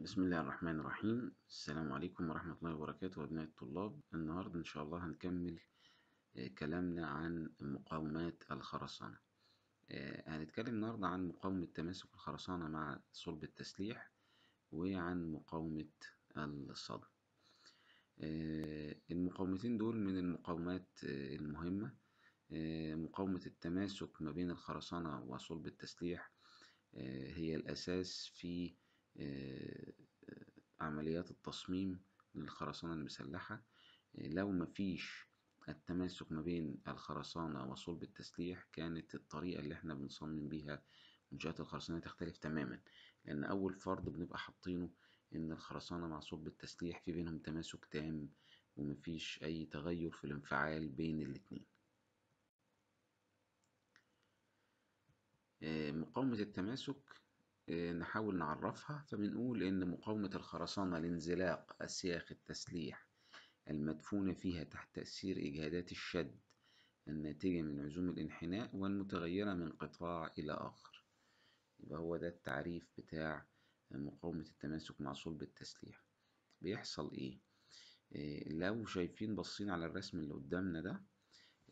بسم الله الرحمن الرحيم السلام عليكم ورحمة الله وبركاته أبناء الطلاب النهاردة إن شاء الله هنكمل آه، كلامنا عن مقاومات الخرسانة آه، هنتكلم النهاردة عن مقاومة تماسك الخرسانة مع صلب التسليح وعن مقاومة الصدم آه، المقاومتين دول من المقاومات المهمة مقاومة التماسك ما بين الخرسانة وصلب التسليح هي الأساس في آه، آه، عمليات التصميم للخرسانة المسلحة آه، لو مفيش التماسك ما بين الخرسانة وصلب التسليح كانت الطريقة اللي احنا بنصمم بيها منشآت الخرسانة تختلف تماما لأن أول فرض بنبقى حاطينه إن الخرسانة مع صلب التسليح في بينهم تماسك تام ومفيش أي تغير في الانفعال بين الاتنين مقاومة التماسك آه، نحاول نعرفها فبنقول إن مقاومة الخرسانة لانزلاق أسياخ التسليح المدفونة فيها تحت تأثير إجهادات الشد الناتجة من عزوم الانحناء والمتغيرة من قطاع إلى آخر يبقى هو ده التعريف بتاع مقاومة التماسك مع صلب التسليح بيحصل إيه؟ آه، لو شايفين باصين على الرسم اللي قدامنا ده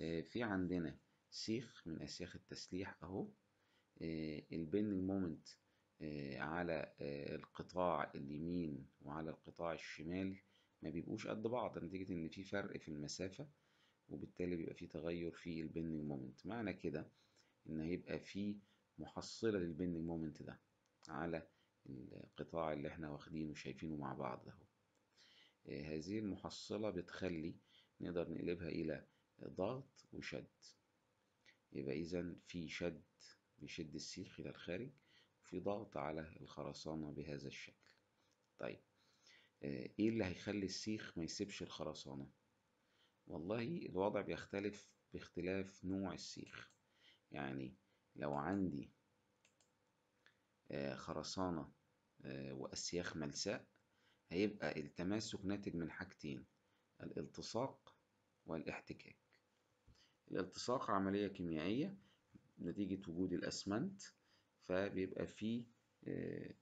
آه، في عندنا سيخ من أسياخ التسليح أهو البيننج مومنت آه، على آه، القطاع اليمين وعلى القطاع الشمال ما بيبقوش قد بعض نتيجة إن في فرق في المسافة وبالتالي بيبقى في تغير في البندنج مومنت معنى كده إن هيبقى في محصلة للبندنج مومنت ده على القطاع اللي احنا واخدينه وشايفينه مع بعض ده آه، هذه المحصلة بتخلي نقدر نقلبها إلى ضغط وشد يبقى إذا في شد بيشد السيخ إلى الخارج في ضغط على الخرسانة بهذا الشكل طيب آه، ايه اللي هيخلي السيخ ما يسيبش الخرسانة والله الوضع بيختلف باختلاف نوع السيخ يعني لو عندي آه، خرسانة آه، وأسياخ ملساء هيبقى التماسك ناتج من حاجتين الالتصاق والاحتكاك الالتصاق عملية كيميائية نتيجة وجود الأسمنت فبيبقى فيه آه،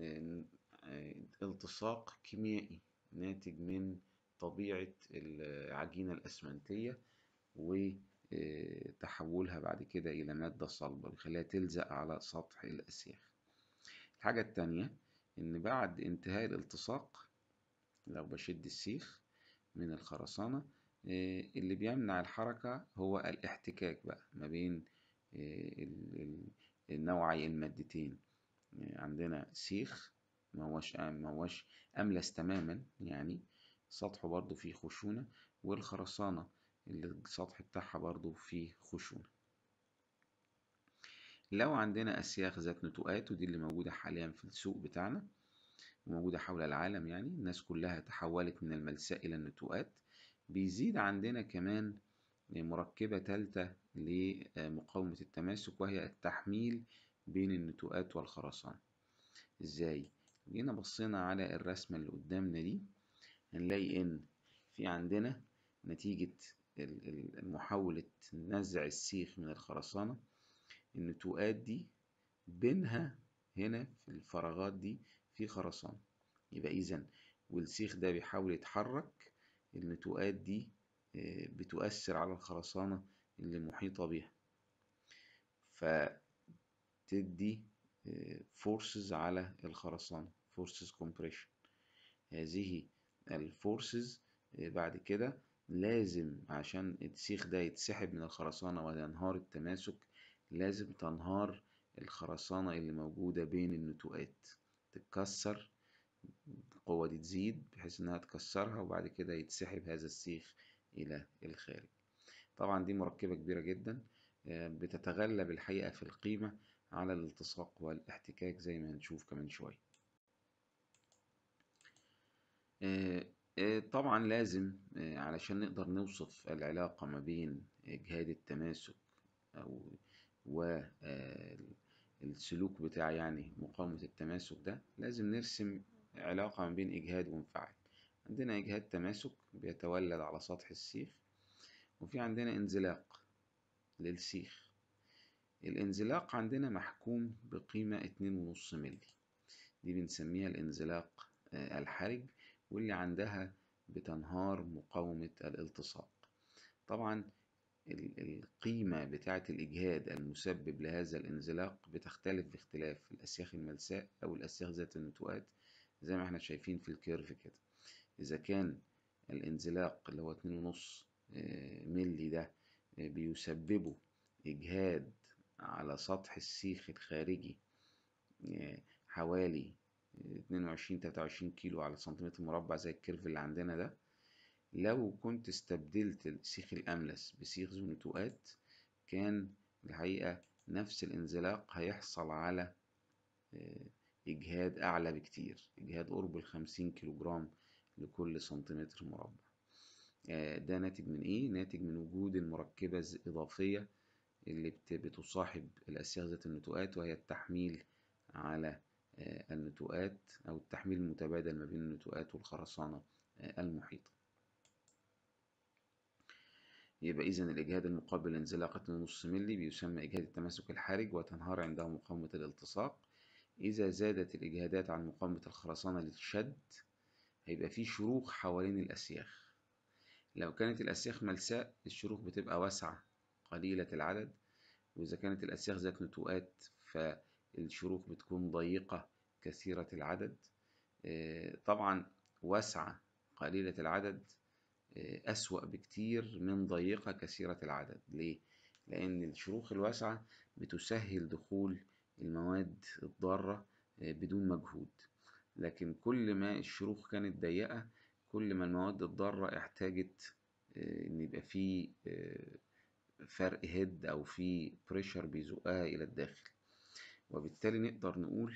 آه، آه، التصاق كيميائي ناتج من طبيعة العجينة الأسمنتية وتحولها بعد كده إلى مادة صلبة بيخليها تلزق على سطح الأسياخ الحاجة التانية إن بعد انتهاء الالتصاق لو بشد السيخ من الخرسانة اللي بيمنع الحركة هو الاحتكاك بقى ما بين نوعي المادتين يعني عندنا سيخ ما هوش ما هوش أملس تماما يعني سطحه برضو فيه خشونة والخرسانة اللي السطح بتاعها برضو فيه خشونة لو عندنا أسياخ ذات نتوءات ودي اللي موجودة حاليا في السوق بتاعنا موجودة حول العالم يعني الناس كلها تحولت من الملساء إلى النتوءات بيزيد عندنا كمان مركبة تالتة لمقاومة التماسك وهي التحميل بين النتوءات والخرسانة ازاي جينا بصينا على الرسمة اللي قدامنا دي هنلاقي ان في عندنا نتيجة محاولة نزع السيخ من الخرسانة النتوءات دي بينها هنا في الفراغات دي في خرسانة يبقى إذا والسيخ ده بيحاول يتحرك النتوءات دي بتؤثر على الخرسانة اللي محيطة بيها فتدي فورسز آه، على الخرسانة فورسز كومبريشن هذه الفورسز آه، بعد كده لازم عشان السيخ ده يتسحب من الخرسانة وينهار التماسك لازم تنهار الخرسانة اللي موجودة بين النتوءات تتكسر القوة دي تزيد بحيث انها تكسرها وبعد كده يتسحب هذا السيخ إلى الخارج طبعا دي مركبة كبيرة جدا آه، بتتغلب الحقيقة في القيمة على الالتصاق والاحتكاك زي ما هنشوف كمان شوية آه، آه، طبعا لازم علشان نقدر نوصف العلاقة ما بين جهاد التماسك أو والسلوك بتاع يعني مقاومة التماسك ده لازم نرسم علاقة ما بين إجهاد وانفعال عندنا إجهاد تماسك بيتولد على سطح السيخ وفي عندنا انزلاق للسيخ الانزلاق عندنا محكوم بقيمة اتنين ونص ملي دي بنسميها الانزلاق آه، الحرج واللي عندها بتنهار مقاومة الالتصاق طبعا القيمة بتاعة الإجهاد المسبب لهذا الانزلاق بتختلف باختلاف الأسياخ الملساء أو الأسياخ ذات النتوءات زي ما احنا شايفين في الكيرف كده إذا كان الانزلاق اللي هو اتنين ونص آه، ملي ده آه، بيسببه إجهاد على سطح السيخ الخارجي آه، حوالي اتنين وعشرين تلاتة وعشرين كيلو على سنتيمتر مربع زي الكيرف اللي عندنا ده لو كنت استبدلت السيخ الأملس بسيخ ذو نتوءات كان الحقيقة نفس الانزلاق هيحصل على إجهاد أعلى بكتير إجهاد قرب الخمسين كيلو جرام لكل سنتيمتر مربع آه، ده ناتج من ايه ناتج من وجود المركبة الإضافية اللي بتصاحب الأسياخ ذات النتوءات وهي التحميل على آه، النتوءات أو التحميل المتبادل ما بين النتوءات والخرسانة آه، المحيطة يبقى إذا الإجهاد المقابل لانزلاقة نص ملي بيسمى إجهاد التماسك الحرج وتنهار عنده مقاومة الالتصاق إذا زادت الإجهادات عن مقاومة الخرسانة للشد هيبقى فيه شروخ حوالين الأسياخ لو كانت الأسياخ ملساء الشروخ بتبقى واسعة قليلة العدد وإذا كانت الأسياخ ذات نتوءات فالشروخ بتكون ضيقة كثيرة العدد آه، طبعا واسعة قليلة العدد آه، أسوأ بكتير من ضيقة كثيرة العدد ليه؟ لأن الشروخ الواسعة بتسهل دخول المواد الضارة آه، بدون مجهود لكن كل ما الشروخ كانت ضيقة كل ما المواد الضارة احتاجت آه، ان يبقى فيه آه، فرق هيد او في بريشر بيزقها الى الداخل وبالتالي نقدر نقول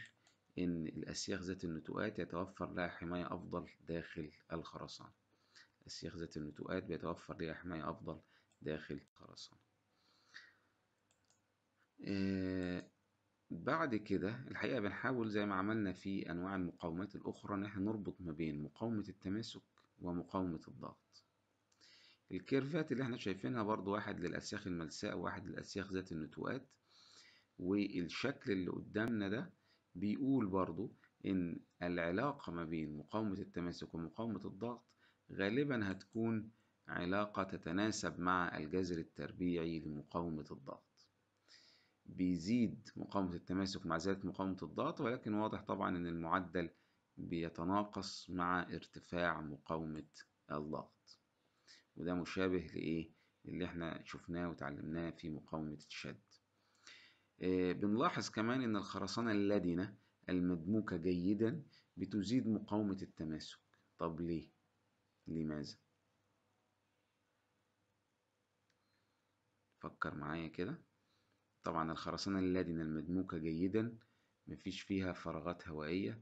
ان الاسياخ ذات النتوءات يتوفر لها حماية افضل داخل الخرسانة الاسياخ ذات النتوءات بيتوفر لها حماية افضل داخل الخرسانة آه، بعد كده الحقيقة بنحاول زي ما عملنا في أنواع المقاومات الأخرى إن احنا نربط ما بين مقاومة التماسك ومقاومة الضغط الكيرفات اللي احنا شايفينها برضو واحد للأسياخ الملساء وواحد للأسياخ ذات النتوءات والشكل اللي قدامنا ده بيقول برضو إن العلاقة ما بين مقاومة التماسك ومقاومة الضغط غالبا هتكون علاقة تتناسب مع الجذر التربيعي لمقاومة الضغط بيزيد مقاومة التماسك مع زيادة مقاومة الضغط ولكن واضح طبعا إن المعدل بيتناقص مع ارتفاع مقاومة الضغط وده مشابه لإيه اللي احنا شفناه وتعلمناه في مقاومة الشد اه بنلاحظ كمان إن الخرسانة اللدنة المدموكة جيدا بتزيد مقاومة التماسك طب ليه؟ لماذا؟ فكر معايا كده طبعا الخرسانة اللادنة المدموكة جيدا مفيش فيها فراغات هوائية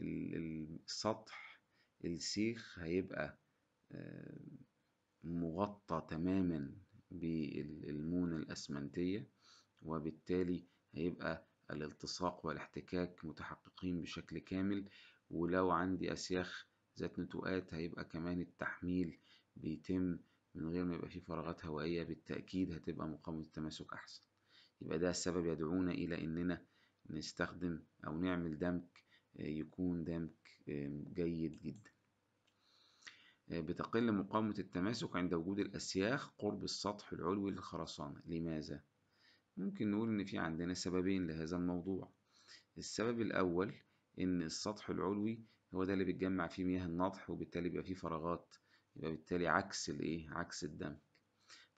السطح السيخ هيبقى آه، مغطى تماما بالمونة الأسمنتية وبالتالي هيبقى الالتصاق والاحتكاك متحققين بشكل كامل ولو عندي أسياخ ذات نتوءات هيبقى كمان التحميل بيتم من غير ما يبقى فيه فراغات هوائية بالتأكيد هتبقى مقاومة التماسك أحسن يبقى ده السبب يدعونا إلى إننا نستخدم أو نعمل دمك آه، يكون دمك جيد جدا آه، بتقل مقاومة التماسك عند وجود الأسياخ قرب السطح العلوي للخرسانة لماذا؟ ممكن نقول إن في عندنا سببين لهذا الموضوع السبب الأول إن السطح العلوي هو ده اللي بيتجمع فيه مياه النضح وبالتالي بيبقى فيه فراغات يبقى بالتالي عكس الإيه؟ عكس الدمك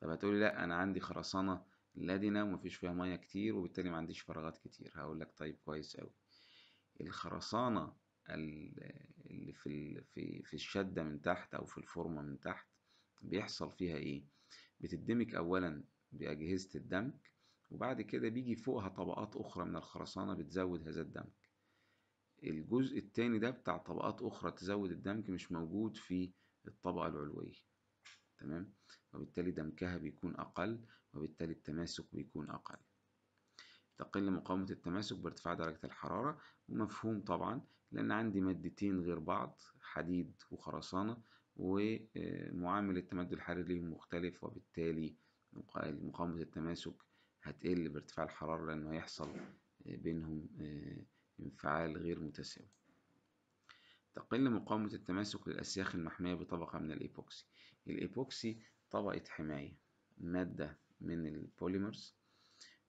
طب هتقولي لأ أنا عندي خرسانة لادنة ومفيش فيها مية كتير وبالتالي ما عنديش فراغات كتير هقول لك طيب كويس أوي الخرسانة اللي في في في الشدة من تحت أو في الفورمة من تحت بيحصل فيها إيه؟ بتدمج أولا بأجهزة الدمج وبعد كده بيجي فوقها طبقات أخرى من الخرسانة بتزود هذا الدمج الجزء التاني ده بتاع طبقات أخرى تزود الدمج مش موجود في الطبقة العلوية تمام وبالتالي دمكها بيكون أقل وبالتالي التماسك بيكون أقل تقل مقاومة التماسك بارتفاع درجة الحرارة ومفهوم طبعا لأن عندي مادتين غير بعض حديد وخرسانة ومعامل التمدد الحراري ليهم مختلف وبالتالي مقاومة التماسك هتقل بارتفاع الحرارة لأنه هيحصل بينهم آه، انفعال غير متساوي تقل مقاومة التماسك للأسياخ المحمية بطبقة من الإيبوكسي الإيبوكسي طبقة حماية مادة من البوليمرز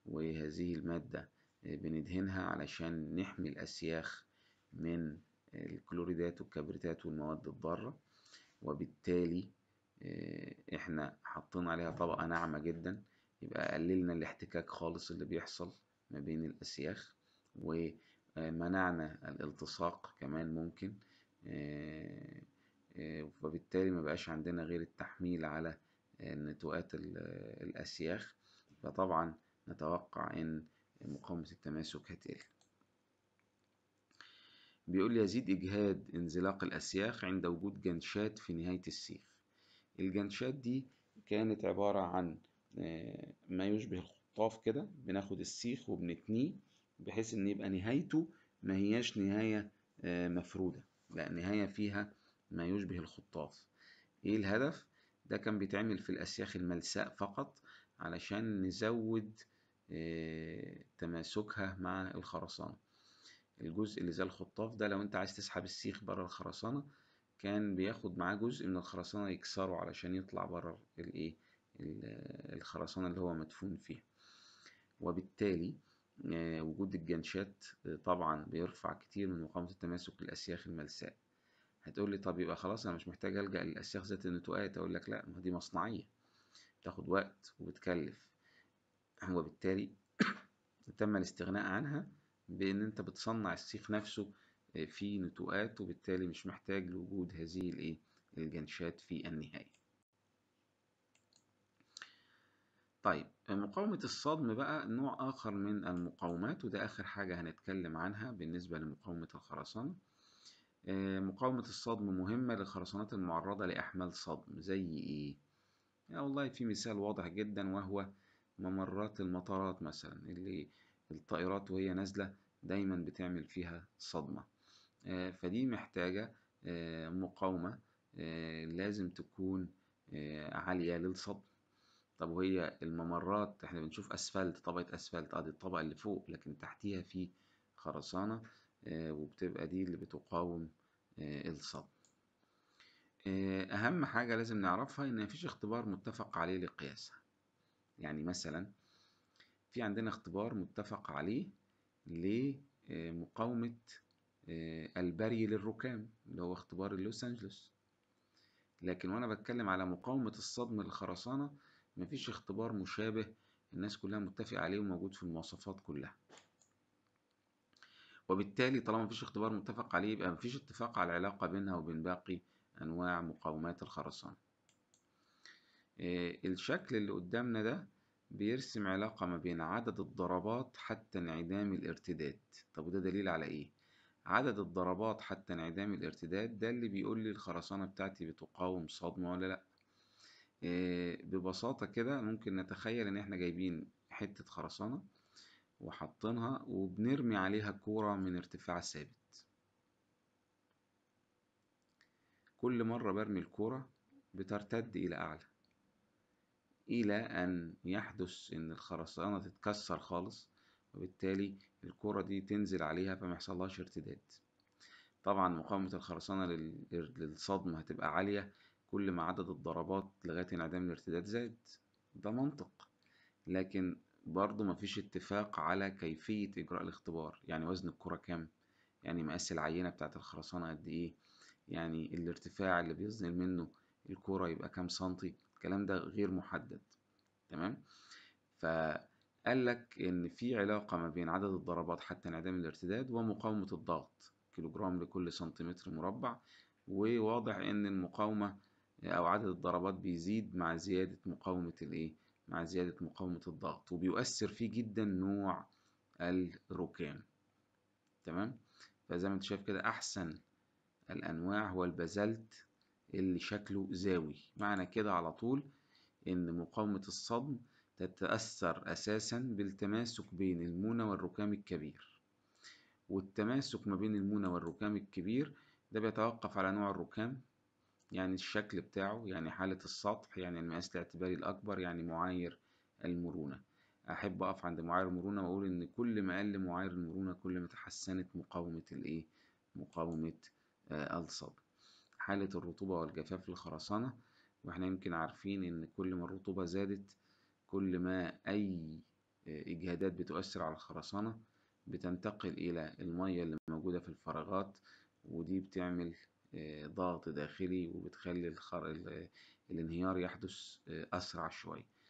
وهذه المادة بندهنها علشان نحمي الأسياخ من الكلوريدات والكبريتات والمواد الضارة وبالتالي آه، احنا حطينا عليها طبقة ناعمة جدا يبقى قللنا الاحتكاك خالص اللي بيحصل ما بين الأسياخ ومنعنا الالتصاق كمان ممكن آه، آه، وبالتالي ما بقاش عندنا غير التحميل على نتوءات الأسياخ فطبعا نتوقع أن مقاومة التماسك هتقل بيقول يزيد إجهاد انزلاق الأسياخ عند وجود جنشات في نهاية السيخ الجنشات دي كانت عبارة عن آه، ما يشبه الخطاف كده بناخد السيخ وبنتنيه بحيث إن يبقى نهايته ما هياش نهاية آه، مفرودة لا نهاية فيها ما يشبه الخطاف إيه الهدف؟ ده كان بيتعمل في الأسياخ الملساء فقط علشان نزود آه، تماسكها مع الخرسانة الجزء اللي زي الخطاف ده لو انت عايز تسحب السيخ بره الخرسانة كان بياخد معاه جزء من الخرسانة يكسره علشان يطلع بره الايه الخرسانة اللي هو مدفون فيها وبالتالي آه، وجود الجنشات آه، طبعا بيرفع كتير من مقاومة التماسك للأسياخ الملساء هتقول لي طب يبقى خلاص انا مش محتاج الجا للاسياخ ذات النتوءات اقول لك لا ما دي مصنعيه بتاخد وقت وبتكلف وبالتالي تم الاستغناء عنها بان انت بتصنع السيخ نفسه آه، في نتوءات وبالتالي مش محتاج لوجود هذه الايه الجنشات في النهايه طيب مقاومة الصدم بقى نوع آخر من المقاومات وده آخر حاجة هنتكلم عنها بالنسبة لمقاومة الخرسانة آه، مقاومة الصدم مهمة للخرسانات المعرضة لأحمال صدم زي إيه؟ يا آه، والله في مثال واضح جدا وهو ممرات المطارات مثلا اللي الطائرات وهي نازلة دايما بتعمل فيها صدمة آه، فدي محتاجة مقاومة لازم تكون عالية للصدم طب وهي الممرات احنا بنشوف اسفلت طبقة اسفلت ادي الطبقة اللي فوق لكن تحتيها في خرسانة آه، وبتبقى دي اللي بتقاوم آه، الصدمة آه، أهم حاجة لازم نعرفها إن مفيش اختبار متفق عليه لقياسها يعني مثلا في عندنا اختبار متفق عليه لمقاومة البري للركام اللي هو اختبار لوس أنجلوس لكن وأنا بتكلم على مقاومة الصدمة للخرسانة مفيش اختبار مشابه الناس كلها متفقة عليه وموجود في المواصفات كلها وبالتالي طالما مفيش اختبار متفق عليه يبقى مفيش اتفاق على العلاقة بينها وبين باقي أنواع مقاومات الخرسانة آه، الشكل اللي قدامنا ده بيرسم علاقة ما بين عدد الضربات حتى انعدام الارتداد طب وده دليل على ايه؟ عدد الضربات حتى انعدام الارتداد ده اللي بيقول لي الخرسانة بتاعتي بتقاوم صدمة ولا لأ آه، ببساطة كده ممكن نتخيل إن إحنا جايبين حتة خرسانة وحاطينها وبنرمي عليها كورة من ارتفاع ثابت كل مرة برمي الكورة بترتد إلى أعلى إلى أن يحدث إن الخرسانة تتكسر خالص وبالتالي الكرة دي تنزل عليها فما يحصلهاش ارتداد طبعا مقاومة الخرسانة للصدمة هتبقى عالية كل ما عدد الضربات لغاية انعدام الارتداد زاد ده منطق لكن برضه مفيش اتفاق على كيفية إجراء الاختبار يعني وزن الكرة كام يعني مقاس العينة بتاعت الخرسانة قد إيه يعني الارتفاع اللي بيزن منه الكرة يبقى كام سنتي الكلام ده غير محدد تمام فقال لك إن في علاقة ما بين عدد الضربات حتى انعدام الارتداد ومقاومة الضغط كيلوغرام لكل سنتيمتر مربع وواضح إن المقاومة أو عدد الضربات بيزيد مع زيادة مقاومة الإيه مع زيادة مقاومة الضغط وبيؤثر فيه جدا نوع الركام تمام فزي ما انت شايف كده أحسن الأنواع هو البازلت اللي شكله زاوي معنى كده على طول إن مقاومة الصدم تتأثر أساسا بالتماسك بين المونة والركام الكبير والتماسك ما بين المونة والركام الكبير ده بيتوقف على نوع الركام يعني الشكل بتاعه يعني حالة السطح يعني المقاس الاعتباري الأكبر يعني معاير المرونة أحب أقف عند معاير المرونة وأقول إن كل ما قل معاير المرونة كل ما تحسنت مقاومة الإيه؟ مقاومة آه الصب حالة الرطوبة والجفاف للخرسانة وإحنا يمكن عارفين إن كل ما الرطوبة زادت كل ما أي آه، إجهادات بتؤثر على الخرسانة بتنتقل إلى المية اللي موجودة في الفراغات ودي بتعمل آه، ضغط داخلي وبتخلي الانهيار يحدث آه، أسرع شوية